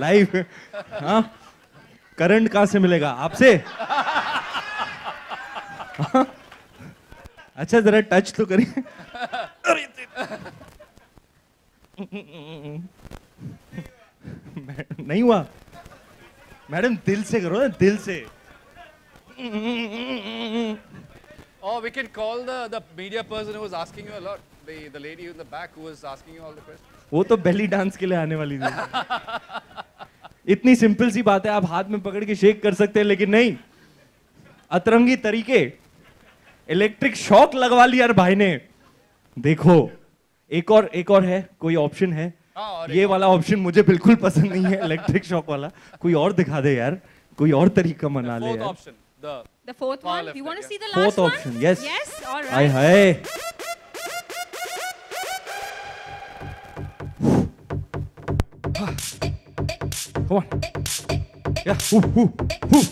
Live हाँ current कहाँ से मिलेगा आपसे अच्छा जरा टच तो करिए नहीं हुआ मैडम दिल से करो ना दिल से Oh, we can call the, the media person who was asking you a lot. the the lady in the back who was asking you all the questions? wo to belly dance ke liye aane wali thi itni simple si baat hai aap haath mein pakad ke shake kar sakte hain लेकिन नहीं atrangi tarike electric shock लगवा लिया यार भाई ने देखो एक और एक और है कोई ऑप्शन है ये वाला ऑप्शन मुझे बिल्कुल पसंद नहीं है इलेक्ट्रिक शॉक वाला कोई और दिखा दे यार कोई और तरीका मना ले यार Huh. Come on. Yeah. Ooh, ooh, ooh.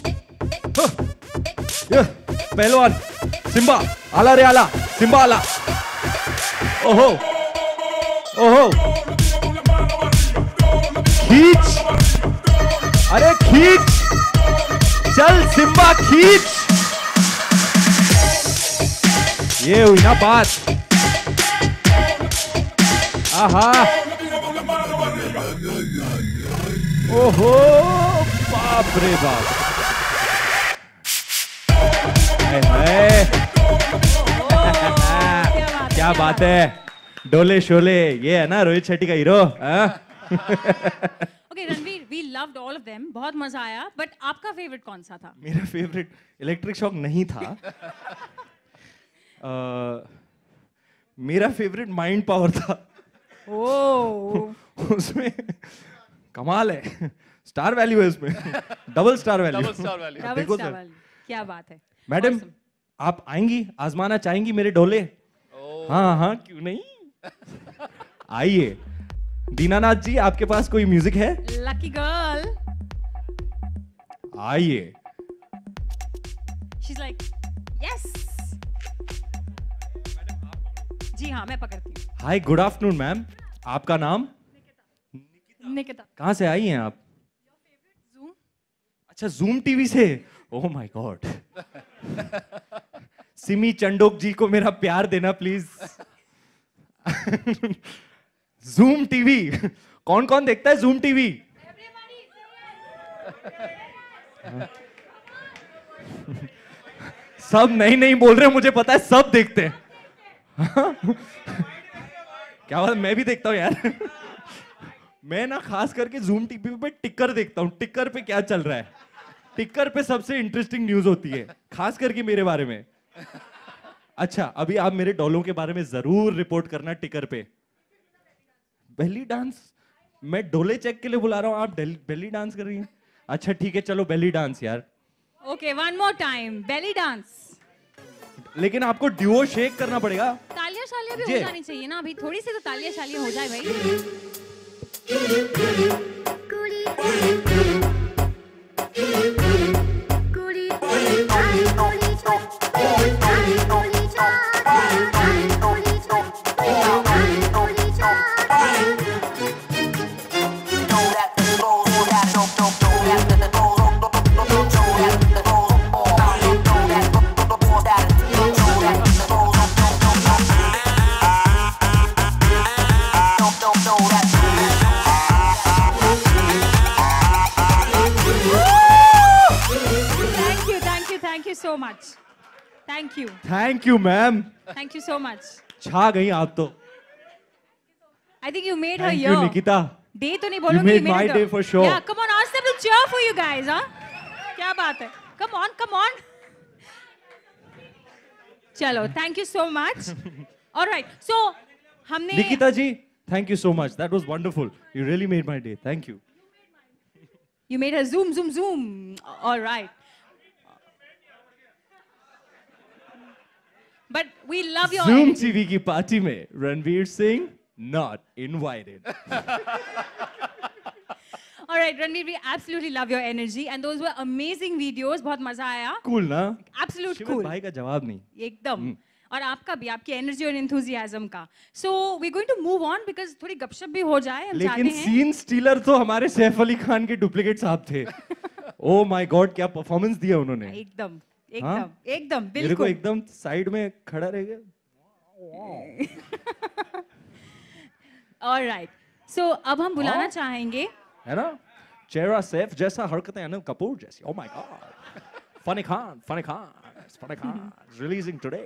Huh. Yeah. पहलवान सिम्बा आला रे आला सिम्बा आला ओहो ओहो खींच अरे खींच चल सिम्बा खींच ये हुई ना बात आहा ओहो बाप रे बाप क्या बात है डोले शोले ये है ना रोहित शेट्टी का hero okay Ranveer we loved all of them बहुत मजा आया बट आपका फेवरेट कौन सा था मेरा फेवरेट इलेक्ट्रिक शॉक नहीं था मेरा फेवरेट माइंड पावर था ओ oh। उसमें कमाल है स्टार वैल्यू है इसमें double star value double star value देखो सर क्या बात है मैडम आप आएंगी आजमाना चाहेंगी मेरे डोले हाँ हाँ क्यों नहीं आइए दीनानाथ जी आपके पास कोई म्यूजिक है लकी गर्ल आइए She's लाइक यस जी हाँ मैं पकड़ती हूँ हाय गुड आफ्टरनून मैम आपका नाम निकिता कहाँ से आई हैं आप अच्छा जूम टीवी से oh my God Simi Chandok ji को मेरा प्यार देना प्लीज जूम टीवी कौन कौन देखता है जूम टीवी सब नहीं नहीं बोल रहे मुझे पता है सब देखते हैं हाँ? क्या बात मैं भी देखता हूँ यार मैं ना खास करके जूम टीवी पे टिकर देखता हूँ टिकर पे क्या चल रहा है टिकर पे सबसे इंटरेस्टिंग न्यूज होती है खास करके मेरे बारे में अच्छा अभी आप मेरे डॉलों के बारे में जरूर रिपोर्ट करना टिकर पे बेली डांस मैं डोले चेक के लिए बुला रहा हूँ आप बेली डांस कर रही हैं अच्छा ठीक है चलो बेली डांस यार okay one more time belly dance लेकिन आपको ड्यूओ शेक करना पड़ेगा तालिया शालिया भी हो जानी चाहिए ना अभी थोड़ी सी तो तालिया शालिया हो जाए भाई Oh, so much. Thank you. Thank you, ma'am. Thank you so much. छा गई आप तो. I think you made Thank her year. Thank you, Nikita. Day तो नहीं बोलोगे. You made my day for sure. Yeah, come on, ask them to cheer for you guys, huh? क्या बात है? Come on, come on. चलो, thank you so much. All right, so हमने. Nikita ji, thank you so much. That was wonderful. You really made my day. Thank you. You made her zoom, zoom, zoom. All right. But we love your Zoom energy. TV की party में Ranveer Singh not invited. All right, Ranveer, we absolutely love your energy and those were amazing videos. बहुत मजा आया. Cool ना? Absolute cool. भाई का जवाब नहीं. एकदम. हम्म। और आपका भी आपकी एनर्जी और इंथुजियाज्म का so we going to move on because थोड़ी गपशप भी हो जाए हम लेकिन सीन स्टीलर तो हमारे सैफ अली खान के डुप्लीकेट साहब थे ओ माय गॉड क्या परफॉर्मेंस दिया उन्होंने एकदम हाँ? एकदम एकदम बिल्कुल एकदम साइड में खड़ा रह गया राइट सो अब हम बुलाना हाँ? चाहेंगे है ना चेहरा सेफ जैसा हरकतें अनिल कपूर जैसी oh my God Fanney Khan Fanney Khan Fanney Khan releasing today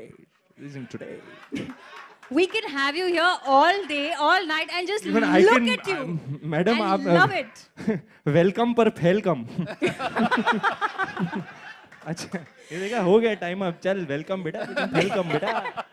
releasing today We can have you here all day, all night, and just Even look can, at you. madam, आप, love uh, it. welcome पर fail अच्छा ये देखा हो गया टाइम अब चल वेलकम बेटा वेलकम बेटा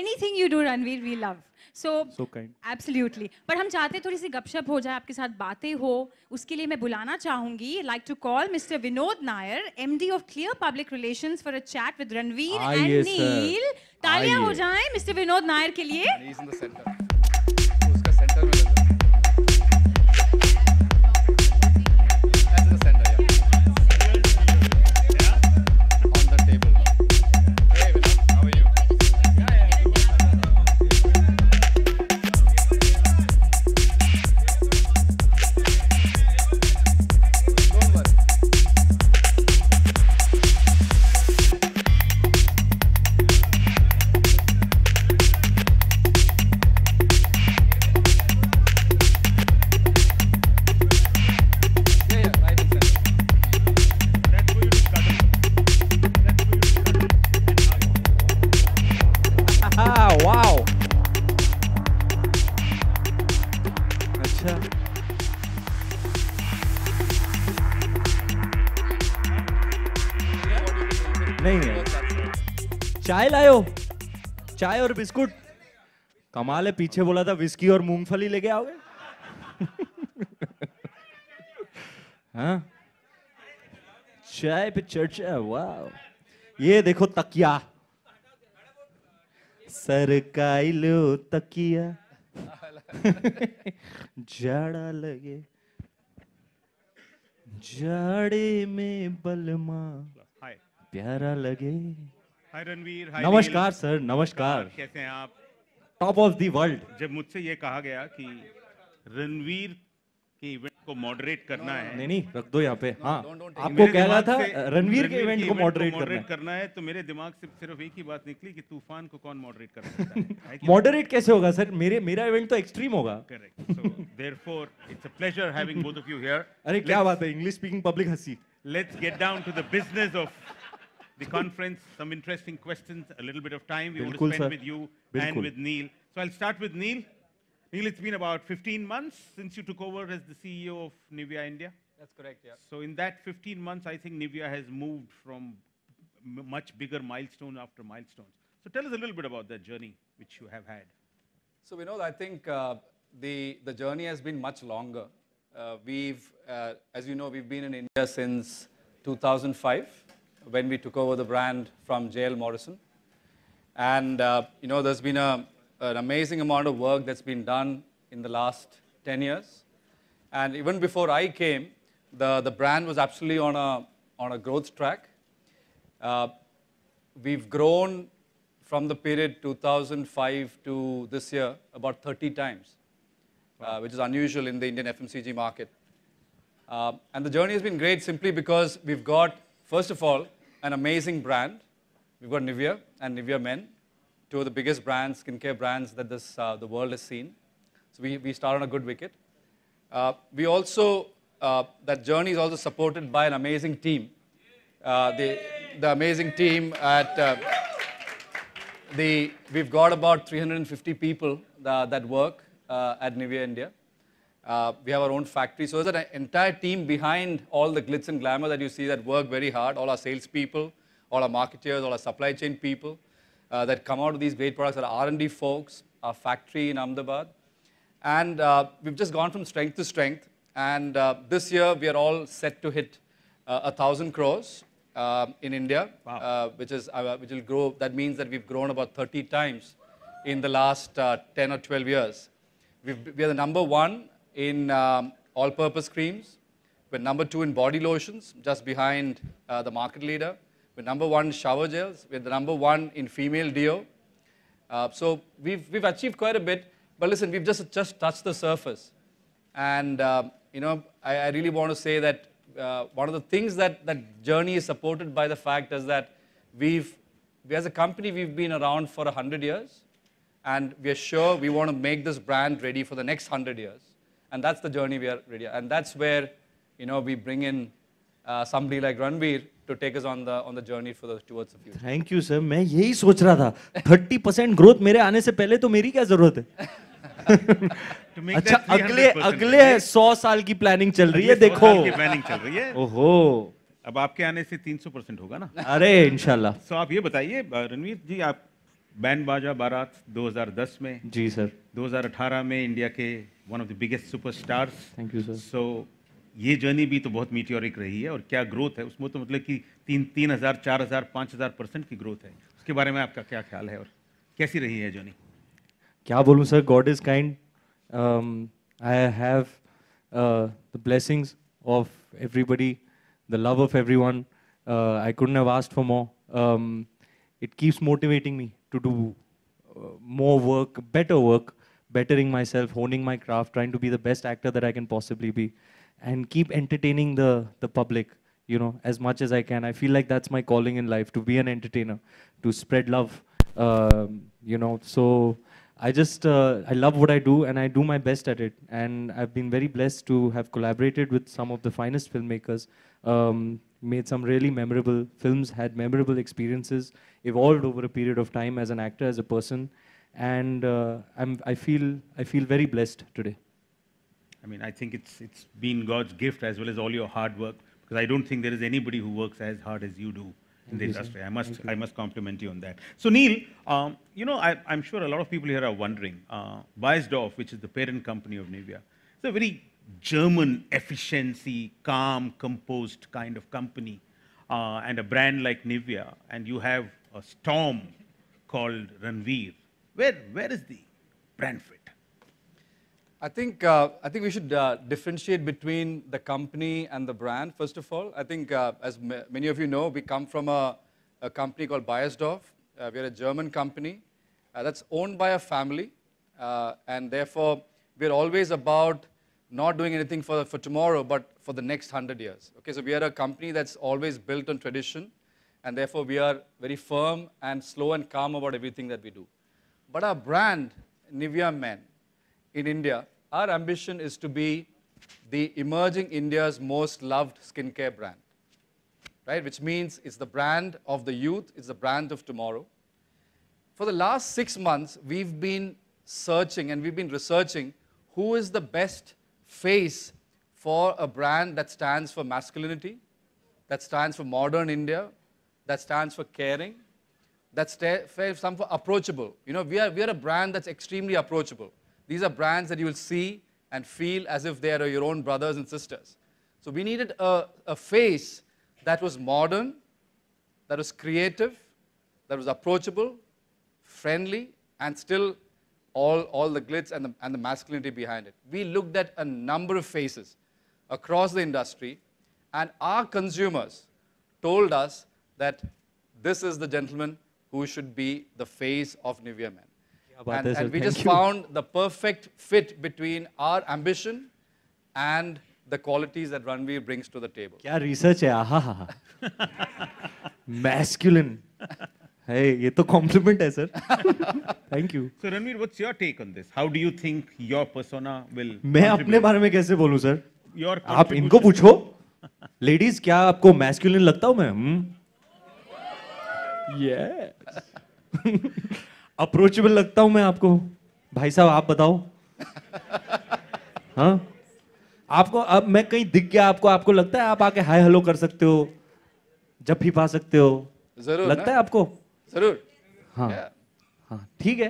anything you do Ranveer we love so absolutely पर हम चाहते थोड़ी सी गपशप हो जाए आपके साथ बातें हो उसके लिए मैं बुलाना चाहूंगी like to call mister Vinod Nair MD of Clear Public Relations for a chat with Ranveer and Neel तालियां हो जाए मिस्टर विनोद नायर के लिए और बिस्कुट कमाल है पीछे बोला था विस्की और मूंगफली लेके आओगे हाँ। चाय पे चर्चा वाह ये देखो तकिया सरकाई लो तकिया जाड़ा लगे जाड़े में बलमा प्यारा लगे हाय रणवीर नमस्कार सर नमस्कार कैसे हैं आप टॉप ऑफ दी वर्ल्ड जब मुझसे ये कहा गया कि रणवीर के इवेंट को मॉडरेट करना है नहीं नहीं रख दो यहाँ पे हाँ आपको कह रहा था रणवीर के इवेंट को मॉडरेट करना है तो मेरे दिमाग से सिर्फ एक ही बात निकली कि तूफान को कौन मॉडरेट कर मॉडरेट कैसे होगा सर मेरे मेरा इवेंट तो एक्सट्रीम होगा correct it's a pleasure having both of you here अरे क्या बात है इंग्लिश स्पीकिंग पब्लिक हंसी let's get down to the business of the conference, some interesting questions, a little bit of time we Bilkul, want to spend sir. with you Bilkul. and with Neil. So I'll start with Neil. Neil, it's been about 15 months since you took over as the CEO of Nivea India. That's correct, yeah. So in that 15 months, I think Nivea has moved from much bigger milestone after milestone. So tell us a little bit about that journey which you have had. So we know I think uh, the, the journey has been much longer. Uh, we've, uh, as you know, we've been in India since 2005 when we took over the brand from JL Morrison. And uh, you know, there's been a, an amazing amount of work that's been done in the last 10 years. And even before I came, the, the brand was absolutely on a, on a growth track. Uh, we've grown from the period 2005 to this year about 30 times, uh, wow. uh, which is unusual in the Indian FMCG market. Uh, and the journey has been great simply because we've got, first of all, an amazing brand. We've got Nivea and Nivea Men, two of the biggest brands, skincare brands that this, uh, the world has seen. So we, we start on a good wicket. Uh, we also, uh, that journey is also supported by an amazing team. Uh, the, the amazing team at uh, the, we've got about 350 people uh, that work at Nivea India. Uh, we have our own factory. So there's an entire team behind all the glitz and glamour that you see that work very hard, all our salespeople, all our marketeers, all our supply chain people uh, that come out with these great products, our R&D folks, our factory in Ahmedabad. And uh, we've just gone from strength to strength. And uh, this year, we are all set to hit uh, 1,000 crores uh, in India, wow. Uh, which, is, which will grow. That means that we've grown about 30 times in the last 10 or 12 years. We've, we are the number one in um, all-purpose creams. We're number two in body lotions, just behind uh, the market leader. We're number one in shower gels. We're the number one in female deo. Uh, so we've, we've achieved quite a bit. But listen, we've just, just touched the surface. And, uh, you know, I, I, really want to say that uh, one of the things that that journey is supported by the fact is that we've, we, as a company, we've been around for 100 years. And we're sure we want to make this brand ready for the next 100 years. And that's the journey we are really, and that's where, you know, we bring in uh, somebody like Ranveer to take us on the on the journey for the towards the future. Thank you, sir. main yahi soch raha tha 30 growth mere aane se pehle to meri kya zarurat hai अच्छा अगले अगले सौ साल की planning चल रही है देखो की प्लानिंग चल रही है ओहो अब आपके आने से तीन सौ परसेंट होगा ना अरे इनशाला सो so, आप ये बताइए रणवीर जी आप बैन बाजा बारात 2010 में जी सर 2018 में इंडिया के one of the biggest superstars thank you sir so ये जर्नी भी तो बहुत मीटियोरिक रही है और क्या ग्रोथ है उसमें तो मतलब कि तीन तीन हज़ार चार हज़ार पाँच हज़ार परसेंट की ग्रोथ है उसके बारे में आपका क्या ख्याल है और कैसी रही है जर्नी क्या बोलूँ sir God is kind I have the blessings of everybody the love of everyone I couldn't have for more it keeps motivating me to do uh, more work, better work, bettering myself, honing my craft, trying to be the best actor that I can possibly be, and keep entertaining the, the public, you know, as much as I can. I feel like that's my calling in life, to be an entertainer, to spread love, um, you know. So I just, uh, I love what I do, and I do my best at it. And I've been very blessed to have collaborated with some of the finest filmmakers um, made some really memorable films, had memorable experiences, evolved over a period of time as an actor, as a person, and uh, i feel I feel very blessed today. I mean, I think it's it's been God's gift as well as all your hard work because I don't think there is anybody who works as hard as you do in the industry. I must I must compliment you on that. So Neil, um, you know, I, am sure a lot of people here are wondering. Uh, Weisdorf, which is the parent company of Nivea, it's a very German efficiency, calm, composed kind of company, uh, and a brand like Nivea, and you have a storm called Ranveer. Where, where is the brand fit? I think, uh, I think we should uh, differentiate between the company and the brand, first of all. I think, uh, as many of you know, we come from a, a company called Bayersdorf. Uh, we're a German company uh, that's owned by a family, and therefore, we're always about not doing anything for, for tomorrow, but for the next 100 years. Okay, so we are a company that's always built on tradition, and therefore we are very firm and slow and calm about everything that we do. But our brand, Nivea Men, in India, our ambition is to be the emerging India's most loved skincare brand, right? Which means it's the brand of the youth, it's the brand of tomorrow. For the last six months, we've been searching and we've been researching who is the best face for a brand that stands for masculinity, that stands for modern India, that stands for caring, that stands for approachable. You know, we are, we are a brand that's extremely approachable. These are brands that you will see and feel as if they are your own brothers and sisters. So we needed a, a face that was modern, that was creative, that was approachable, friendly, and still all, all the glitz and the, and the masculinity behind it. We looked at a number of faces across the industry, and our consumers told us that this is the gentleman who should be the face of Nivea Men. Yeah, and, and we just you. found the perfect fit between our ambition and the qualities that Ranveer brings to the table. Kya research hai? Aha. Masculine. Hey, ये तो compliment है sir. Thank you. So Ranveer, what's your take on this? How do you think your persona will? मैं अपने बारे में कैसे बोलूँ sir? Your आप इनको पूछो. Ladies, क्या आपको masculine लगता हूँ मैं? Hmm? Yes. Approachable लगता हूँ मैं आपको. भाई साहब आप बताओ. हाँ? आपको अब मैं कहीं दिख गया आपको आपको लगता है आप आके हाय हेलो कर सकते हो जब भी पा सकते हो जरूर लगता ना? है आपको जरूर हाँ हाँ ठीक है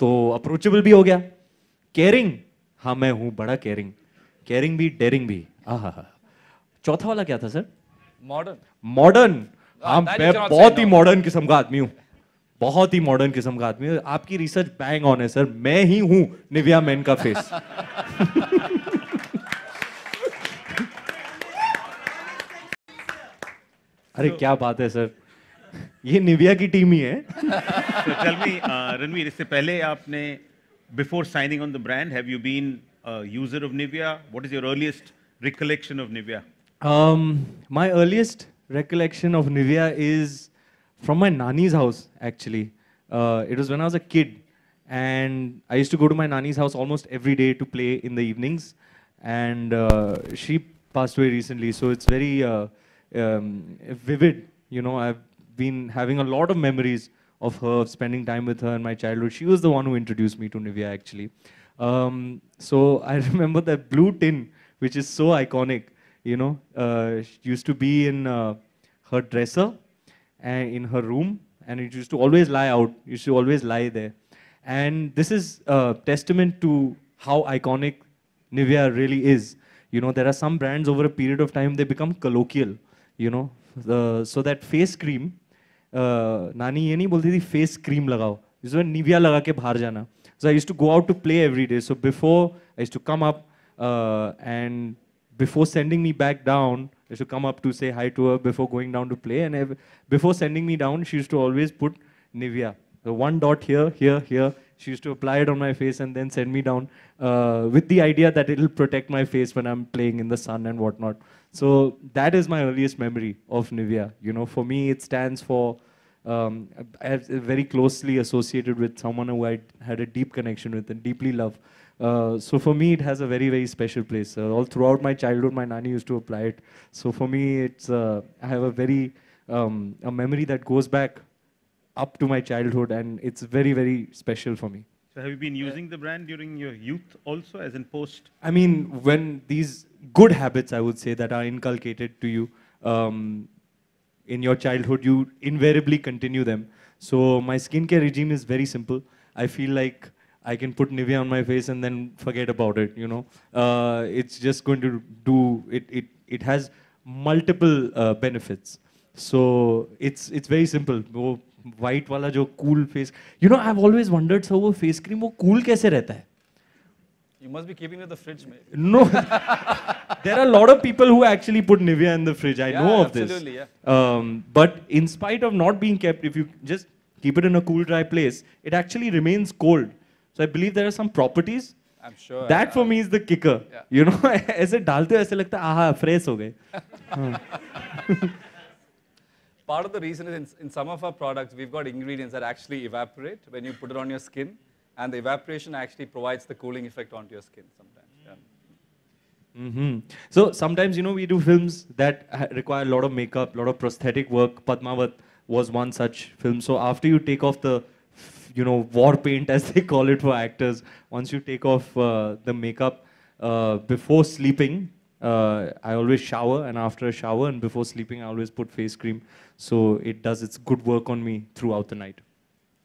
तो अप्रोचेबल भी हो गया केयरिंग हाँ मैं हूँ बड़ा केयरिंग केयरिंग भी डेयरिंग भी हाँ चौथा वाला क्या था सर मॉडर्न मॉडर्न हाँ, हाँ मैं बहुत ही मॉडर्न किस्म का आदमी हूँ बहुत ही मॉडर्न किस्म का आदमी हूँ आपकी रिसर्च बैंग ऑन है सर मैं ही हूं निविया मैन का फेस अरे क्या बात है सर ये निविया की टीम ही है रणवीर uh, इससे पहले आपने before signing on the brand have you been user of Nivea what is your earliest recollection of Nivea my earliest recollection of Nivea is from my nani's house actually it was when I was a kid and I used to go to my nani's house almost every day to play in the evenings and she passed away recently so it's very vivid you know I been having a lot of memories of her, spending time with her in my childhood. She was the one who introduced me to Nivea, actually. Um, so I remember that blue tin, which is so iconic, you know, uh, used to be in uh, her dresser and in her room, and it used to always lie out, it used to always lie there. And this is a testament to how iconic Nivea really is. You know, there are some brands over a period of time, they become colloquial, you know. The, so that face cream, नानी ये नहीं बोलती थी face cream लगाओ जिसमें Nivea लगा के बाहर जाना so I use to go out to play every day so before I to come up and before sending me back down I to come up to say hi to before going down to play and before sending me down she use to always put Nivea one dot here here here she used to apply it on my face and then send me down uh, with the idea that it will protect my face when i'm playing in the sun and whatnot uh, So that is my earliest memory of Nivea. You know, for me, it stands for um, very closely associated with someone who I had a deep connection with and deeply love. Uh, so for me, it has a very, very special place. Uh, all throughout my childhood, my nanny used to apply it. So for me, it's uh, I have a very um, a memory that goes back up to my childhood, and it's very, very special for me. So have you been using the brand during your youth also, as in post? I mean, when these good habits, I would say, that are inculcated to you um, in your childhood, you invariably continue them. So my skincare regime is very simple. I feel like I can put Nivea on my face and then forget about it, you know. Uh, it's just going to do, it, it, it has multiple uh, benefits. So it's, it's very simple. white वाला जो cool face, you know, I've always wondered, so वो face cream वो cool kaise rehta hai? You must be keeping it in the fridge, mate. No. there are a lot of people who actually put Nivea in the fridge. I yeah, know of absolutely, this. Yeah. Um, but in spite of not being kept, if you just keep it in a cool, dry place, it actually remains cold. So I believe there are some properties. I'm sure. That I, for I, me is the kicker. Yeah. You know, ऐसे डालते हो ऐसे लगता है आहा fresh हो गए. Part of the reason is in, in some of our products we've got ingredients that actually evaporate when you put it on your skin and the evaporation actually provides the cooling effect onto your skin sometimes. Yeah. Mm -hmm. So sometimes, you know, we do films that require a lot of makeup, a lot of prosthetic work. Padmavat was one such film. So after you take off the, you know, war paint as they call it for actors, once you take off uh, the makeup uh, before sleeping, uh, I always shower, and after a shower and before sleeping, I always put face cream. So it does its good work on me throughout the night.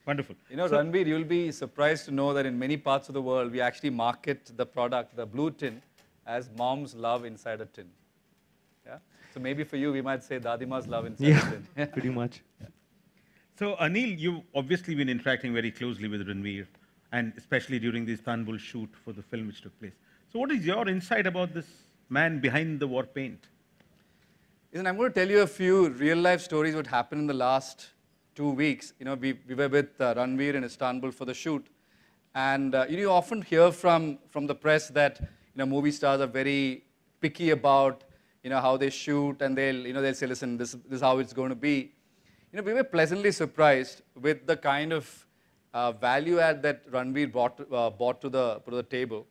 Wonderful. You know, so, you'll be surprised to know that in many parts of the world, we actually market the product, the blue tin, as mom's love inside a tin. Yeah. So maybe for you, we might say Dadima's love inside yeah, a tin. Yeah. Pretty much. So Anil, you've obviously been interacting very closely with Ranveer, and especially during the Istanbul shoot for the film which took place. So what is your insight about this man behind the war paint? Listen, I'm going to tell you a few real-life stories what happened in the last two weeks. You know, we, we were with uh, Ranveer in Istanbul for the shoot. And uh, you, know, you often hear from, from the press that, you know, movie stars are very picky about, you know, how they shoot and they'll, you know, they'll say, listen, this, this is how it's going to be. You know, we were pleasantly surprised with the kind of uh, value add that Ranveer brought, uh, brought to, the, to the table.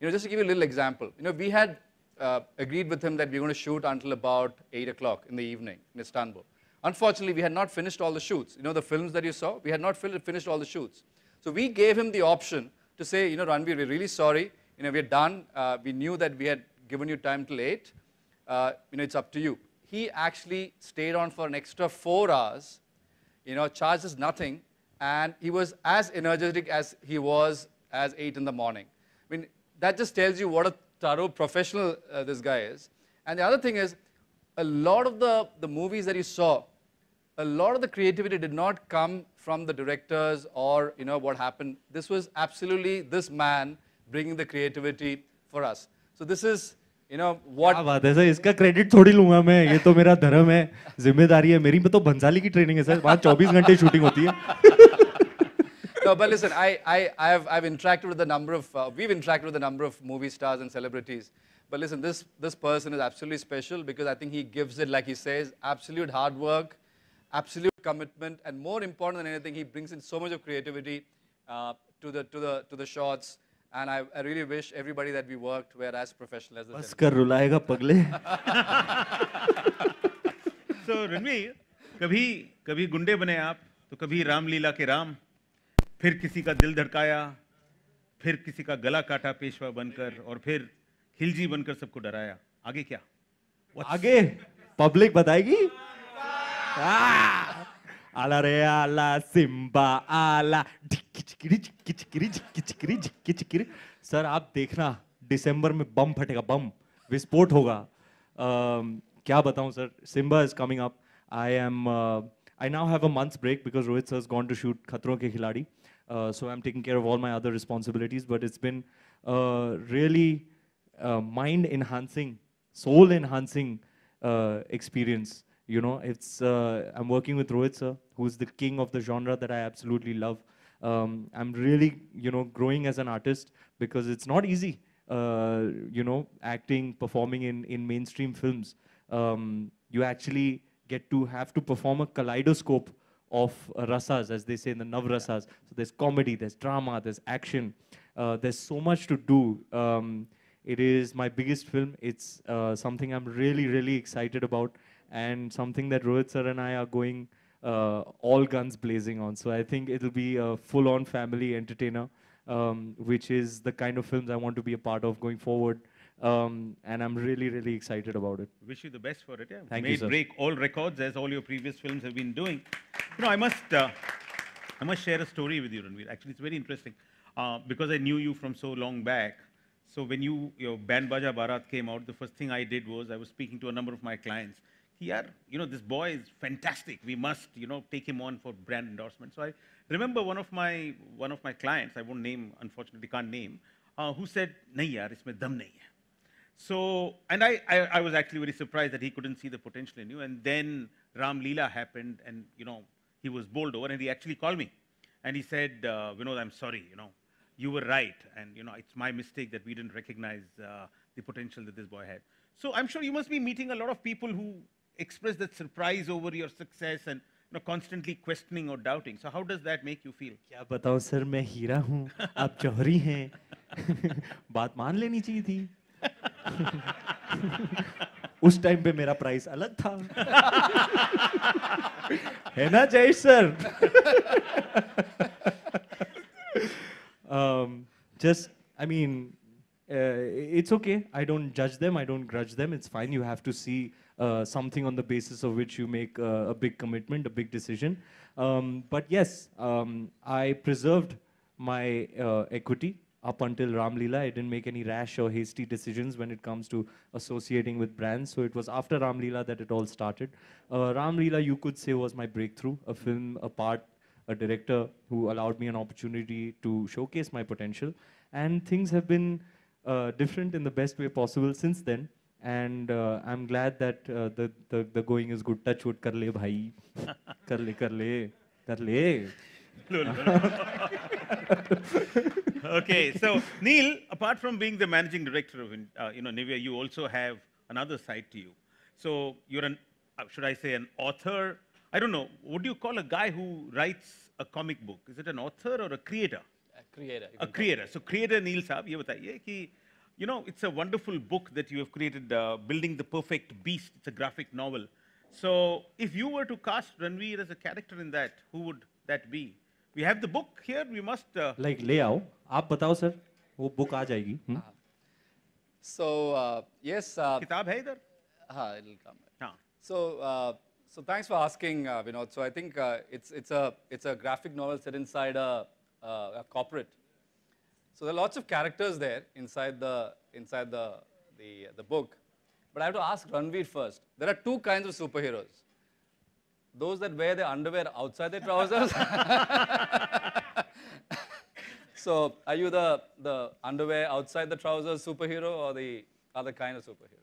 You know, just to give you a little example, you know, we had uh, agreed with him that we are going to shoot until about 8 o'clock in the evening in Istanbul. Unfortunately, we had not finished all the shoots. You know, the films that you saw, we had not finished all the shoots. So we gave him the option to say, you know, Ranveer, we're really sorry. You know, we're done. Uh, we knew that we had given you time till 8. Uh, you know, it's up to you. He actually stayed on for an extra four hours, you know, charges nothing, and he was as energetic as he was as 8 in the morning. I mean, that just tells you what a thorough professional uh, this guy is. And the other thing is, a lot of the, the movies that you saw a lot of the creativity did not come from the directors or you know what happened. This was absolutely this man bringing the creativity for us. So this is you know what. बात है sir इसका credit थोड़ी लूंगा मैं ये तो मेरा धर्म है जिम्मेदारी है मेरी तो भंसाली की ट्रेनिंग है सर वहाँ 24 घंटे शूटिंग होती है. No, but listen, I, I, I have, I've interacted with a number of, uh, we've interacted with a number of movie stars and celebrities. But listen, this, this person is absolutely special because I think he gives it, like he says, absolute hard work, absolute commitment, and more important than anything, he brings in so much of creativity uh, to the to the to the shots. And I, I really wish everybody that we worked were as professional as the. बस कर रुलाएगा पगले. so Ranveer, कभी कभी गुंडे बने आप, तो कभी रामलीला के राम, फिर किसी का दिल धड़काया, फिर किसी का गला काटा पेशवा बनकर, और फिर खिलजी बनकर सबको डराया. आगे क्या? What's... आगे पब्लिक बताएगी. आला रे आला सिम्बा आला सर आप देखना दिसंबर में बम फटेगा बम विस्फोट होगा uh, क्या बताऊं sir Simba is coming up I am I now have a months break because Rohit sir is gone to shoot Khatron Ke Khiladi so I am taking care of all my other responsibilities but it's been really mind enhancing soul enhancing experience You know, it's uh, I'm working with Rohit sir, who's the king of the genre that I absolutely love. Um, I'm really, you know, growing as an artist because it's not easy. Uh, you know, acting, performing in in mainstream films. Um, you actually get to have to perform a kaleidoscope of uh, rasas, as they say in the Navrasas. So there's comedy, there's drama, there's action. Uh, there's so much to do. Um, it is my biggest film. It's uh, something I'm really, really excited about and something that Rohit sir and I are going uh, all guns blazing on. So I think it'll be a full-on family entertainer, um, which is the kind of films I want to be a part of going forward. Um, and I'm really, really excited about it. Wish you the best for it. Yeah. Thank you, sir. break all records as all your previous films have been doing. You know, I must, uh, I must share a story with you, Ranveer. Actually, it's very interesting uh, because I knew you from so long back. So when you your Band Baja Bharat came out, the first thing I did was I was speaking to a number of my clients here, you know, this boy is fantastic. We must, you know, take him on for brand endorsement. So I remember one of my one of my clients, I won't name, unfortunately can't name, uh, who said, "Nahi yaar, isme dam nahi hai." So, and I, I, I, was actually very surprised that he couldn't see the potential in you. And then Ram Leela happened, and you know, he was bowled over, and he actually called me, and he said, uh, know, I'm sorry. You know, you were right, and you know, it's my mistake that we didn't recognize uh, the potential that this boy had." So I'm sure you must be meeting a lot of people who express that surprise over your success and you know, constantly questioning or doubting. So how does that make you feel? क्या बताऊं sir मैं हीरा हूँ आप जौहरी हैं बात मान लेनी चाहिए थी उस टाइम पे मेरा प्राइस अलग था है ना Jai sir just I mean it's okay. I don't judge them. I don't grudge them. It's fine. You have to see uh, something on the basis of which you make a, uh, a big commitment, a big decision. Um, but yes, um, I preserved my uh, equity up until Ram Lila. I didn't make any rash or hasty decisions when it comes to associating with brands. So it was after Ram Lila that it all started. Uh, Ram Lila, you could say, was my breakthrough, a film, a part, a director who allowed me an opportunity to showcase my potential. And things have been uh, different in the best way possible since then. And uh, I'm glad that uh, the the going is good touch wood कर ले भाई karle, ले okay, so Neil, apart from being the managing director of uh, you know Nivea, you also have another side to you. So you're an uh, should I say an author? I don't know. What do you call a guy who writes a comic book? Is it an author or a creator? A creator. A creator. So creator Neil Saab, ये बताइए कि you know, it's a wonderful book that you have created, uh, Building the Perfect Beast. It's a graphic novel. So if you were to cast Ranveer as a character in that, who would that be? We have the book here. We must... Uh, like, layout. आओ. आप बताओ sir, book आ जाएगी. Hmm? So, uh, yes... Uh, किताब है इधर? it it'll come. हाँ. So, uh, so thanks for asking, uh, Vinod. So I think uh, it's, it's, a, it's a graphic novel set inside a, uh, a corporate. So there are lots of characters there inside the, inside the, the, the book. But I have to ask Ranveer first. There are two kinds of superheroes. Those that wear their underwear outside their trousers. so are you the, the underwear outside the trousers superhero or the other kind of superhero?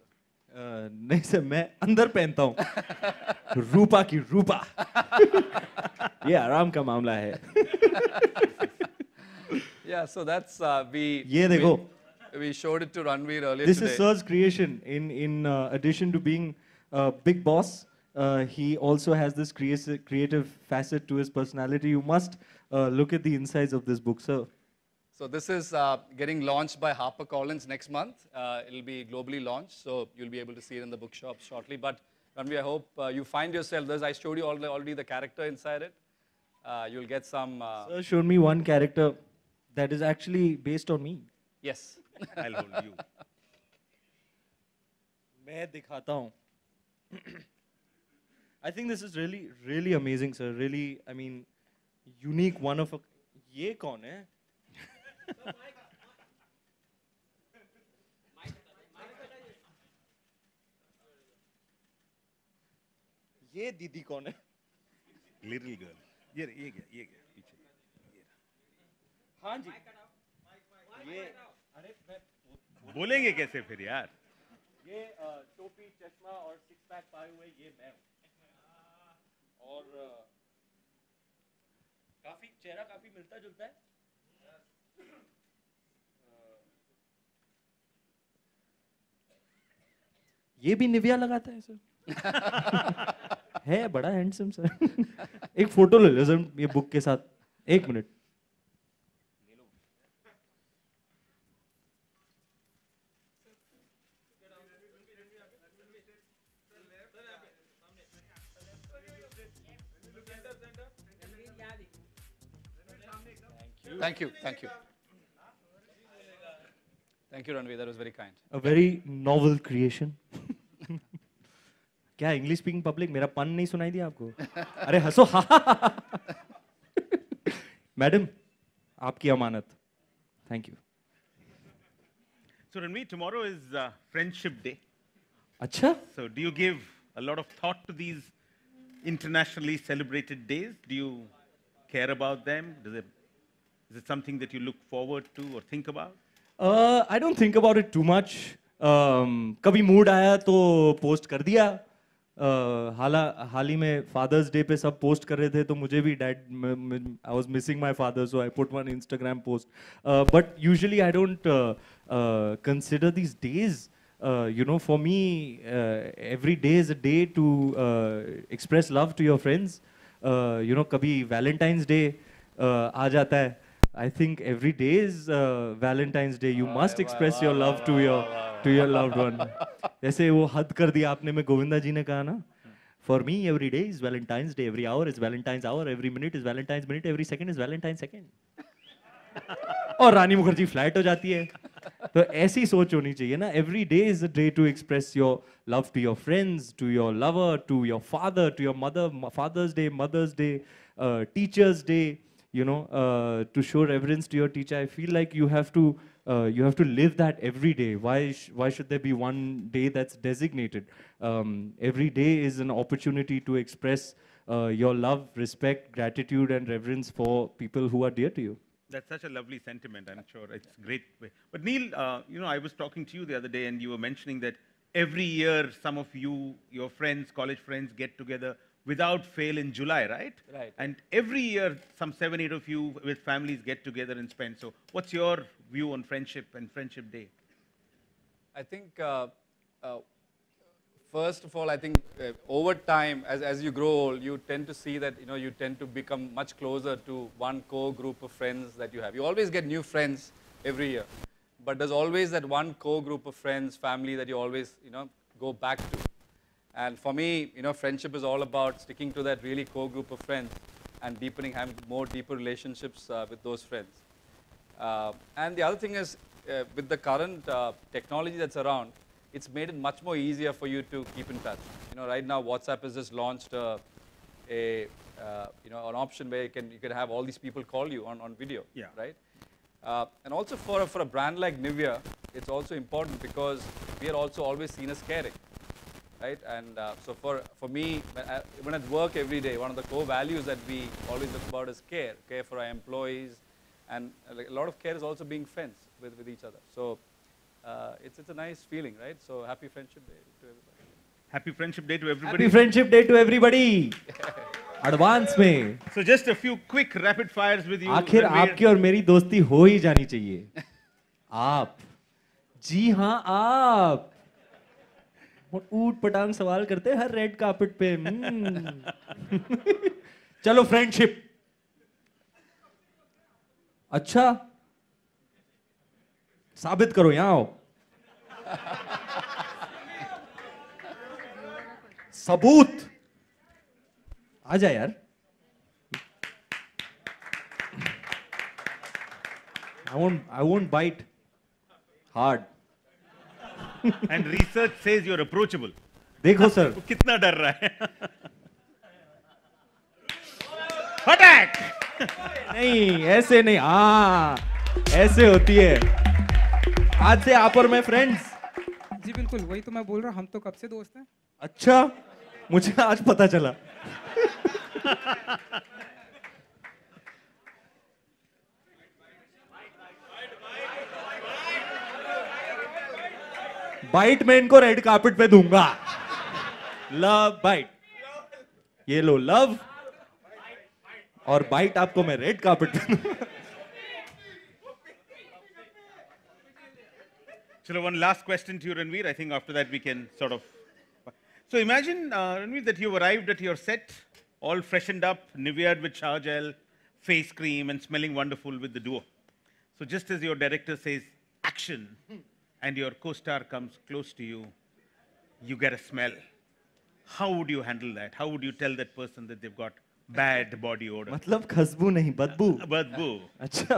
Uh, नहीं sir मैं अंदर पहनता हूँ रूपा की रूपा ये आराम का मामला है yeah, so that's uh, we. Yeah, they we, go. We showed it to Ranveer earlier. This today. is Sir's creation. In in uh, addition to being a big boss, uh, he also has this crea- creative facet to his personality. You must uh, look at the insides of this book, sir. So this is uh, getting launched by HarperCollins next month. Uh, it'll be globally launched, so you'll be able to see it in the bookshop shortly. But Ranveer, I hope you find yourself. There's, I showed you already the character inside it. Uh, you'll get some. Uh, Sir show me one character. that is actually based on me. Yes. I'll hold you. मैं दिखाता हूँ. I think this is really, really amazing, sir. Really, I mean, unique, one of a. ये कौन है? ये दीदी कौन है? Little girl. ये ये क्या? ये क्या? हाँ जी ये अरे बोलेंगे कैसे फिर यार ये टोपी चश्मा और सिक्स पैक पाए हुए ये मैं हूँ और काफी चेहरा काफी मिलता जुलता है ये भी निविया लगाता है सर है बड़ा हैंडसम सर एक फोटो ले लो सर ये बुक के साथ एक minute Thank you. Thank you. Thank you, Ranveer. That was very kind. A very novel creation. क्या इंग्लिश स्पीकिंग पब्लिक मेरा पन नहीं सुनाई दिया आपको अरे हंसो हा मैडम आपकी अमानत thank you So Ranveer, tomorrow is uh, Friendship Day. Acha? So do you give a lot of thought to these internationally celebrated days? Do you care about them? Does it Is it something that you look forward to or think about? Uh, I don't think about it too much. Um, kabhi mood aaya to post kar diya. uh, hala, हाला हाल ही में fathers day पे सब post कर रहे थे तो I was missing my father, so I put one Instagram post. Uh, but usually I don't uh, uh, consider these days. Uh, you know, for me, uh, every day is a day to uh, express love to your friends. Uh, you know, kabhi Valentine's Day uh, aa jata hai. I think every day is uh, Valentine's Day. You must express your love to your to your loved one. जैसे वो हद कर दिया आपने में गोविंदा जी ने कहा ना For me, every day is Valentine's Day. Every hour is Valentine's hour. Every minute is Valentine's minute. Every second is Valentine's second. और रानी मुखर्जी फ्लैट हो जाती है तो ऐसी सोच होनी चाहिए ना every day is a day to express your love to your friends to your lover to your father to your mother father's day mother's day teachers' day you know, uh, to show reverence to your teacher, I feel like you have to uh, you have to live that every day. Why sh why should there be one day that's designated? Um, every day is an opportunity to express uh, your love, respect, gratitude, and reverence for people who are dear to you. That's such a lovely sentiment. I'm sure it's great. But Neil, uh, you know, I was talking to you the other day, and you were mentioning that every year some of you, your friends, college friends, get together without fail in July, right? Right. And every year, some seven, eight of you with families get together and spend. So, what's your view on friendship and Friendship Day? I think, uh, uh, first of all, I think uh, over time, as, as you grow old, you tend to see that you know you tend to become much closer to one core group of friends that you have. You always get new friends every year, but there's always that one core group of friends, family that you always you know go back to. And for me, you know, friendship is all about sticking to that really core group of friends and deepening, having more deeper relationships uh, with those friends. Uh, and the other thing is, uh, with the current uh, technology that's around, it's made it much more easier for you to keep in touch. You know, right now WhatsApp has just launched uh, a, a uh, you know, an option where you can you can have all these people call you on on video. Yeah. Right. and also for a, for a brand like Nivea, it's also important because we are also always seen as caring right? And uh, so for, for me, when, I, uh, at work every day, one of the core values that we always look about is care, care for our employees, and uh, a lot of care is also being fenced with, with each other. So uh, it's, it's a nice feeling, right? So happy Friendship Day to everybody. Happy Friendship Day to everybody. Happy Friendship Day to everybody. Advance me. So just a few quick rapid fires with you. आखिर आपकी और मेरी दोस्ती हो ही जानी चाहिए आप जी हाँ आप ऊट पटांग सवाल करते हर रेड कार्पेट पे हम्म। चलो फ्रेंडशिप अच्छा साबित करो यहां आओ सबूत आ जा यार I vote I vote bite hard and research says देखो सर कितना डर रहा है अटैक नहीं ऐसे नहीं हाँ ऐसे होती है आज से आप और मैं फ्रेंड्स जी बिल्कुल वही तो मैं बोल रहा हूँ हम तो कब से दोस्त हैं अच्छा मुझे आज पता चला बाइट में इनको रेड कार्पेट पे दूंगा लव बाइट ये लो लव और बाइट आपको मैं रेड कार्पेट पे चलो one last question to Ranveer I think after that we can sort of so imagine Ranveer that you arrived at your set all freshened up Nivea'd with shower gel face cream and smelling wonderful with the duo so just as your director says action and your co-star comes close to you, you get a smell. How would you handle that? How would you tell that person that they've got bad body odor? मतलब खसबू नहीं बदबू बदबू अच्छा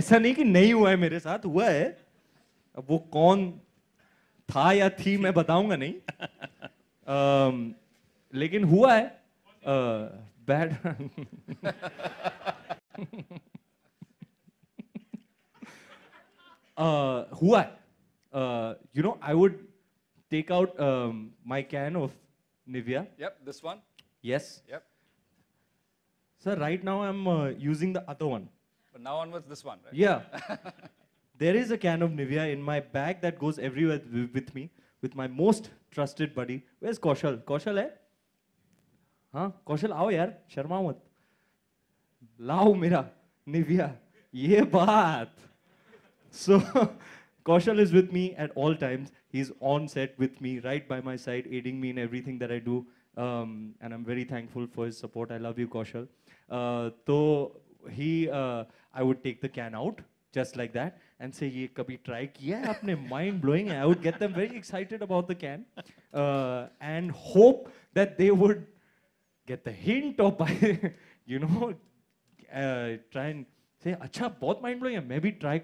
ऐसा नहीं कि नहीं हुआ है मेरे साथ हुआ है अब वो कौन था या थी मैं बताऊंगा नहीं um, लेकिन हुआ है bad uh, who I, uh, you know, I would take out um, my can of Nivea. Yep, this one. Yes. Yep. Sir, right now I'm uh, using the other one. But now onwards, this one, right? Yeah. there is a can of Nivea in my bag that goes everywhere with me, with my most trusted buddy. Where's Kaushal? Kaushal eh? Huh? Kaushal, आओ यार शर्मा मत Lao mera Nivea. Ye baat. So Kaushal is with me at all times. He's on set with me, right by my side, aiding me in everything that I do. Um, and I'm very thankful for his support. I love you, Kaushal. Uh, so he, uh, I would take the can out just like that and say, "Ye kabhi try kiya hai apne mind blowing." I would get them very excited about the can uh, and hope that they would get the hint or by, you know, uh, try and say, "Acha, both mind blowing Maybe try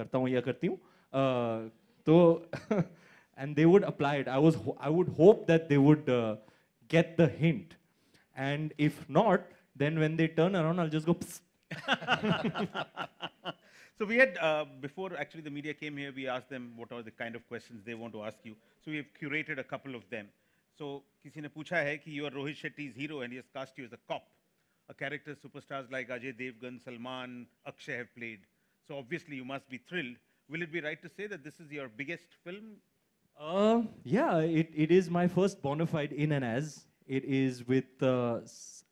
करता हूँ या करती हूँ तो and they would apply it I was I would hope that they would get the hint and if not then when they turn around I just go So we had, uh, before actually the media came here, we asked them what are the kind of questions they want to ask you. So we have curated a couple of them. So किसी ने पूछा है कि you are Rohit Shetty's hero and he has cast you as a cop. A character superstars like Ajay Devgan, Salman, Akshay have played. So obviously you must be thrilled. Will it be right to say that this is your biggest film? Uh, yeah, it, it is my first bona fide in and as. It is with uh,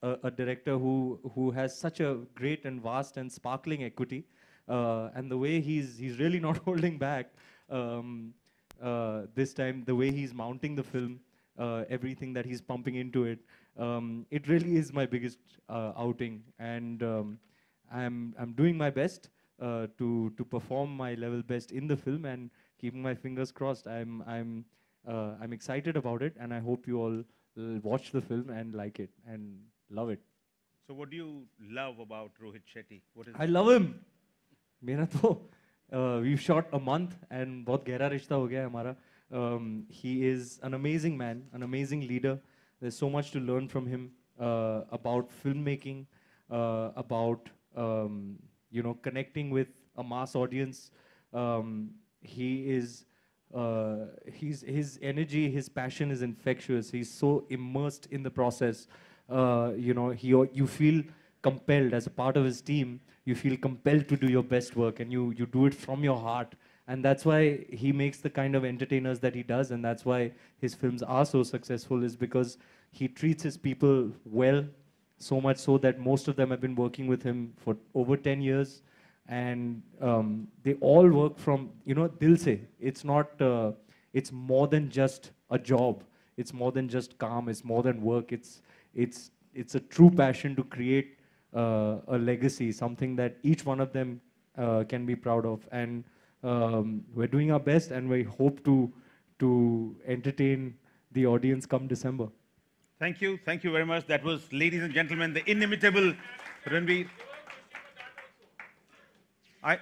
a, a, director who, who has such a great and vast and sparkling equity. Uh, and the way he's, he's really not holding back um, uh, this time, the way he's mounting the film, uh, everything that he's pumping into it, um, it really is my biggest uh, outing. And um, I'm, I'm doing my best. Uh, to to perform my level best in the film and keeping my fingers crossed i'm i'm uh, i'm excited about it and i hope you all watch the film and like it and love it so what do you love about rohit shetty what is i love him mera to uh, we've shot a month and bahut gehra rishta ho gaya hamara um, he is an amazing man an amazing leader there's so much to learn from him uh, about filmmaking uh, about um, you know, connecting with a mass audience. Um, he is, uh, he's, his energy, his passion is infectious. He's so immersed in the process. Uh, you know, he, you feel compelled as a part of his team, you feel compelled to do your best work and you, you do it from your heart. And that's why he makes the kind of entertainers that he does. And that's why his films are so successful is because he treats his people well so much so that most of them have been working with him for over 10 years and um, they all work from you know dil se it's not uh, it's more than just a job it's more than just calm it's more than work it's it's it's a true passion to create uh, a legacy something that each one of them uh, can be proud of and um, we're doing our best and we hope to to entertain the audience come december Thank you. Thank you very much. That was, ladies and gentlemen, the inimitable Ranveer. I.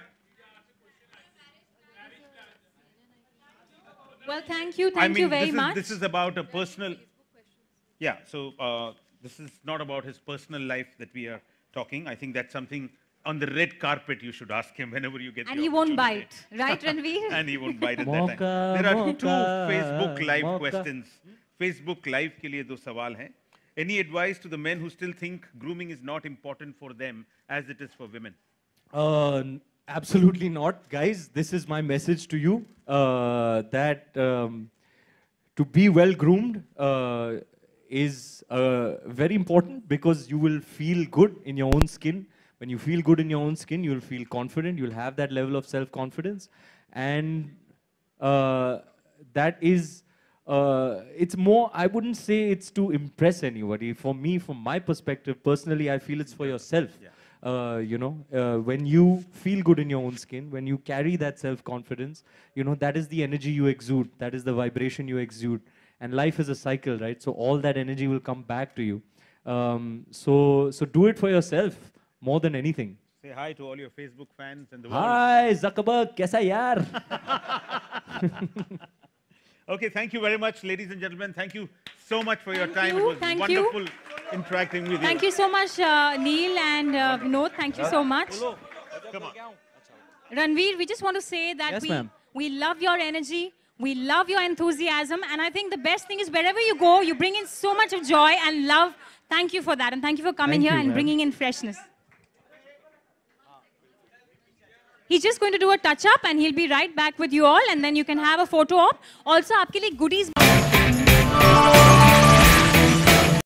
Well, thank you. Thank I mean, you very this is, much. This is about a personal. Yeah, so uh, this is not about his personal life that we are talking. I think that's something on the red carpet you should ask him whenever you get and he won't bite right ranveer and he won't bite at that time there are two facebook live questions Facebook Live के लिए दो सवाल हैं any advice to the men who still think grooming is not important for them as it is for women absolutely not guys this is my message to you uh, that um, to be well groomed uh, is uh, very important because you will feel good in your own skin when you feel good in your own skin you'll feel confident you'll have that level of self confidence and uh, that is uh, it's more, I wouldn't say it's to impress anybody. For me, from my perspective, personally, I feel it's for yourself. Yeah. Uh, you know, uh, when you feel good in your own skin, when you carry that self confidence, you know, that is the energy you exude, that is the vibration you exude. And life is a cycle, right? So all that energy will come back to you. Um, so, so do it for yourself more than anything. Say hi to all your Facebook fans and the world. Hi, Zuckerberg, kaisa yaar? Okay, thank you very much, ladies and gentlemen. Thank you so much for your thank time. You. It was thank wonderful you. interacting with you. Thank you so much, uh, Neil and uh, Vinod. Thank you so much. Come on. Ranveer, we just want to say that yes, we, we love your energy. We love your enthusiasm. And I think the best thing is wherever you go, you bring in so much of joy and love. Thank you for that. And thank you for coming thank here you, and bringing in freshness. He's just going to do a touch up and he'll be right back with you all and then you can have a photo op. Also, आपके लिए goodies